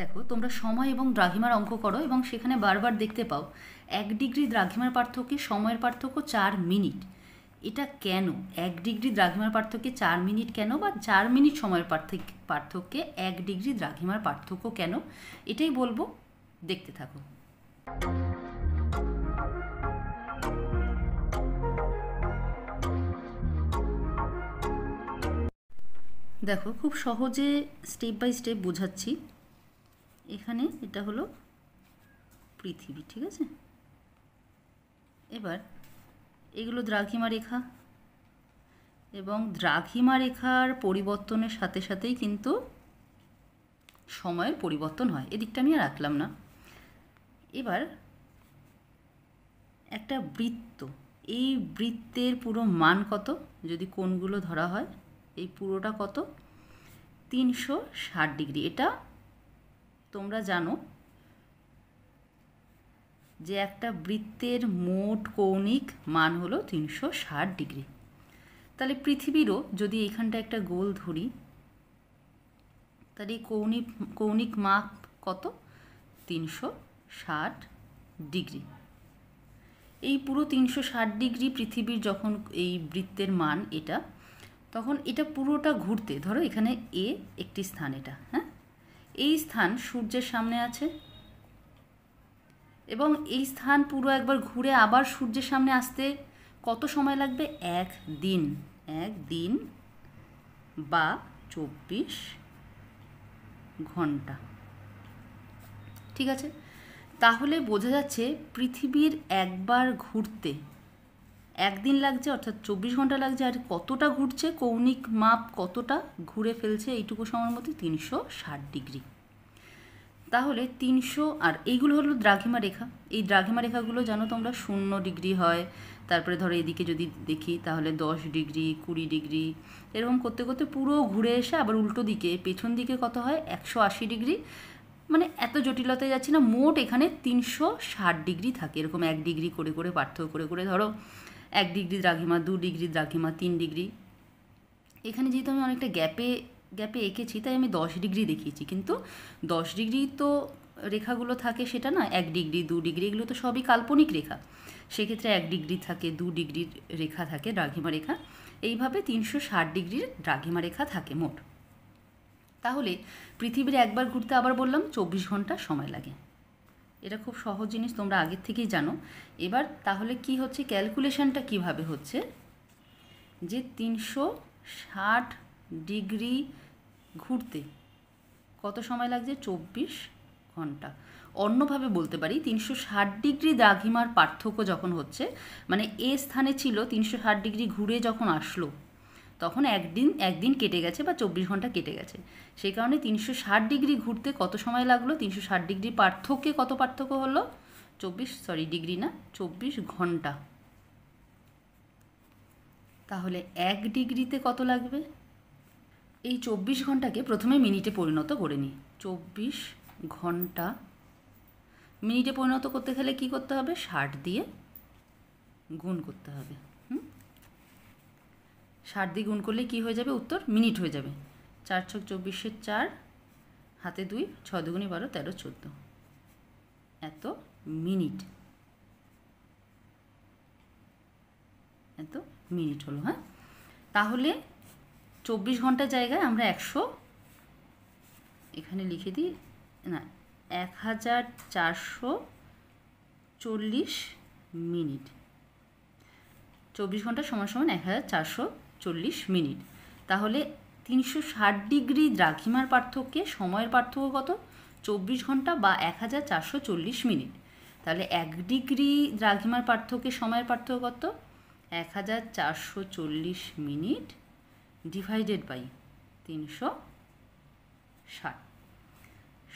দেখো তোমরা সময় এবং দ্রাঘিমার অঙ্ক করো এবং সেখানে বারবার দেখতে পাও এক ডিগ্রি দ্রাঘিমার পার্থক্যে সময়ের পার্থক্য চার মিনিট এটা কেন এক ডিগ্রি দ্রাঘিমার পার্থক্যে চার মিনিট কেন বা চার মিনিট সময়ের পার্থক্য পার্থক্যে এক ডিগ্রি দ্রাঘিমার পার্থক্য কেন এটাই বলবো দেখতে থাকো দেখো খুব সহজে স্টেপ বাই স্টেপ বোঝাচ্ছি এখানে এটা হলো পৃথিবী ঠিক আছে এবার এগুলো দ্রাঘিমা রেখা এবং দ্রাঘিমা রেখার পরিবর্তনের সাথে সাথেই কিন্তু সময়ের পরিবর্তন হয় এদিকটা আমি আর রাখলাম না এবার একটা বৃত্ত এই বৃত্তের পুরো মান কত যদি কোনগুলো ধরা হয় এই পুরোটা কত তিনশো ষাট ডিগ্রি এটা তোমরা জানো যে একটা বৃত্তের মোট কৌণিক মান হলো তিনশো ষাট ডিগ্রি তাহলে পৃথিবীরও যদি এখানটা একটা গোল ধরি তাহলে কৌণিক কৌণিক মাপ কত তিনশো ষাট ডিগ্রি এই পুরো তিনশো ষাট ডিগ্রি পৃথিবীর যখন এই বৃত্তের মান এটা তখন এটা পুরোটা ঘুরতে ধরো এখানে এ একটি স্থান এটা হ্যাঁ এই স্থান সূর্যের সামনে আছে এবং এই স্থান পুরো একবার ঘুরে আবার সূর্যের সামনে আসতে কত সময় লাগবে এক দিন এক দিন বা চব্বিশ ঘন্টা ঠিক আছে তাহলে বোঝা যাচ্ছে পৃথিবীর একবার ঘুরতে একদিন লাগছে অর্থাৎ চব্বিশ ঘন্টা লাগছে আর কতটা ঘুরছে কৌণিক মাপ কতটা ঘুরে ফেলছে এইটুকু সময়ের মধ্যে তিনশো ষাট ডিগ্রি তাহলে তিনশো আর এইগুলো হলো দ্রাঘিমা রেখা এই দ্রাঘিমা রেখাগুলো জানো তোমরা শূন্য ডিগ্রি হয় তারপরে ধরো এদিকে যদি দেখি তাহলে দশ ডিগ্রি কুড়ি ডিগ্রি এরকম করতে করতে পুরো ঘুরে এসে আবার উল্টো দিকে পেছন দিকে কত হয় একশো আশি ডিগ্রি মানে এত জটিলতায় যাচ্ছি না মোট এখানে তিনশো ষাট ডিগ্রি থাকে এরকম এক ডিগ্রি করে করে পার্থক্য করে করে ধরো এক ডিগ্রি দ্রাঘিমা দু ডিগ্রি দ্রাঘিমা তিন ডিগ্রি এখানে যেহেতু আমি অনেকটা গ্যাপে গ্যাপে এঁকেছি তাই আমি দশ ডিগ্রি দেখিয়েছি কিন্তু দশ ডিগ্রি তো রেখাগুলো থাকে সেটা না এক ডিগ্রি দু ডিগ্রি এগুলো তো সবই কাল্পনিক রেখা সেক্ষেত্রে এক ডিগ্রি থাকে দু ডিগ্রির রেখা থাকে দ্রাঘিমা রেখা এইভাবে তিনশো ষাট ডিগ্রির দ্রাঘিমা রেখা থাকে মোট তাহলে পৃথিবীর একবার ঘুরতে আবার বললাম চব্বিশ ঘন্টা সময় লাগে এটা খুব সহজ জিনিস তোমরা আগের থেকেই জানো এবার তাহলে কি হচ্ছে ক্যালকুলেশনটা কিভাবে হচ্ছে যে তিনশো ষাট ডিগ্রি ঘুরতে কত সময় লাগছে চব্বিশ ঘন্টা অন্যভাবে বলতে পারি তিনশো ডিগ্রি দাঘিমার পার্থক্য যখন হচ্ছে মানে এ স্থানে ছিল তিনশো ষাট ডিগ্রি ঘুরে যখন আসলো তখন একদিন একদিন কেটে গেছে বা চব্বিশ ঘন্টা কেটে গেছে সেই কারণে তিনশো ষাট ডিগ্রি ঘুরতে কত সময় লাগলো তিনশো ষাট ডিগ্রি পার্থক্যে কত পার্থক্য হলো চব্বিশ সরি ডিগ্রি না চব্বিশ ঘন্টা তাহলে এক ডিগ্রিতে কত লাগবে এই চব্বিশ ঘন্টাকে প্রথমে মিনিটে পরিণত করে নিই চব্বিশ ঘন্টা মিনিটে পরিণত করতে গেলে কি করতে হবে ষাট দিয়ে গুণ করতে হবে ষাট দিয়ে গুণ করলে কি হয়ে যাবে উত্তর মিনিট হয়ে যাবে চার ছক চব্বিশের চার হাতে দুই ছ দুগুণে বারো তেরো চোদ্দ এত মিনিট এত মিনিট হলো হ্যাঁ তাহলে চব্বিশ ঘন্টার জায়গায় আমরা একশো এখানে লিখে দিই না এক হাজার চারশো চল্লিশ মিনিট চব্বিশ ঘন্টা সমান সমান এক হাজার চারশো চল্লিশ মিনিট তাহলে তিনশো ষাট ডিগ্রি দ্রাঘিমার পার্থক্যে সময়ের পার্থক্য কত চব্বিশ ঘন্টা বা এক হাজার চারশো চল্লিশ মিনিট তাহলে এক ডিগ্রি দ্রাঘিমার পার্থক্যে সময়ের পার্থক্য কত এক হাজার চারশো চল্লিশ মিনিট ডিভাইডেড বাই তিনশো ষাট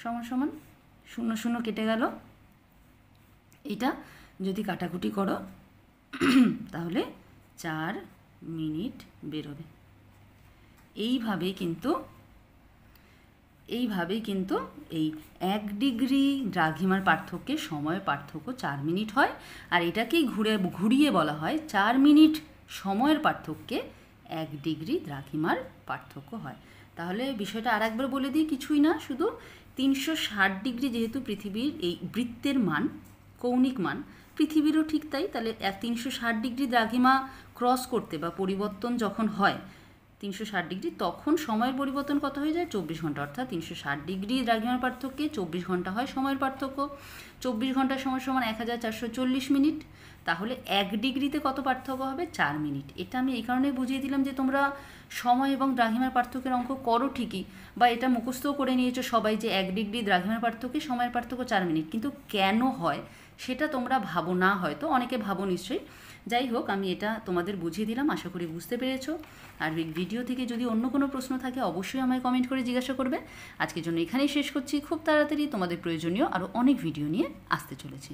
সমান সমান শূন্য শূন্য কেটে গেল এটা যদি কাটাকুটি করো তাহলে চার মিনিট বেরোবে এইভাবে কিন্তু এইভাবেই কিন্তু এই এক ডিগ্রি দ্রাঘিমার পার্থক্যে সময়ের পার্থক্য চার মিনিট হয় আর এটাকেই ঘুরে ঘুরিয়ে বলা হয় চার মিনিট সময়ের পার্থক্যে এক ডিগ্রি দ্রাঘিমার পার্থক্য হয় তাহলে বিষয়টা আর একবার বলে দিই কিছুই না শুধু তিনশো ষাট ডিগ্রি যেহেতু পৃথিবীর এই বৃত্তের মান কৌণিক মান পৃথিবীরও ঠিক তাই তাহলে তিনশো ষাট ডিগ্রি দ্রাঘিমা ক্রস করতে বা পরিবর্তন যখন হয় তিনশো ষাট ডিগ্রি তখন সময়ের পরিবর্তন কত হয়ে যায় চব্বিশ ঘন্টা অর্থাৎ তিনশো ষাট ডিগ্রি দ্রাঘিমার পার্থক্যে চব্বিশ ঘন্টা হয় সময়ের পার্থক্য চব্বিশ ঘন্টার সময় সমান এক হাজার চারশো চল্লিশ মিনিট তাহলে এক ডিগ্রিতে কত পার্থক্য হবে চার মিনিট এটা আমি এই কারণেই বুঝিয়ে দিলাম যে তোমরা সময় এবং দ্রাঘিমার পার্থক্যের অঙ্ক করো ঠিকই বা এটা মুখস্থও করে নিয়েছো সবাই যে এক ডিগ্রি দ্রাঘিমার পার্থক্যে সময়ের পার্থক্য চার মিনিট কিন্তু কেন হয় সেটা তোমরা ভাবো না হয়তো অনেকে ভাবো নিশ্চয়ই যাই হোক আমি এটা তোমাদের বুঝিয়ে দিলাম আশা করি বুঝতে পেরেছ আর ভিডিও থেকে যদি অন্য কোনো প্রশ্ন থাকে অবশ্যই আমায় কমেন্ট করে জিজ্ঞাসা করবে আজকের জন্য এখানেই শেষ করছি খুব তাড়াতাড়ি তোমাদের প্রয়োজনীয় আরও অনেক ভিডিও নিয়ে আসতে চলেছি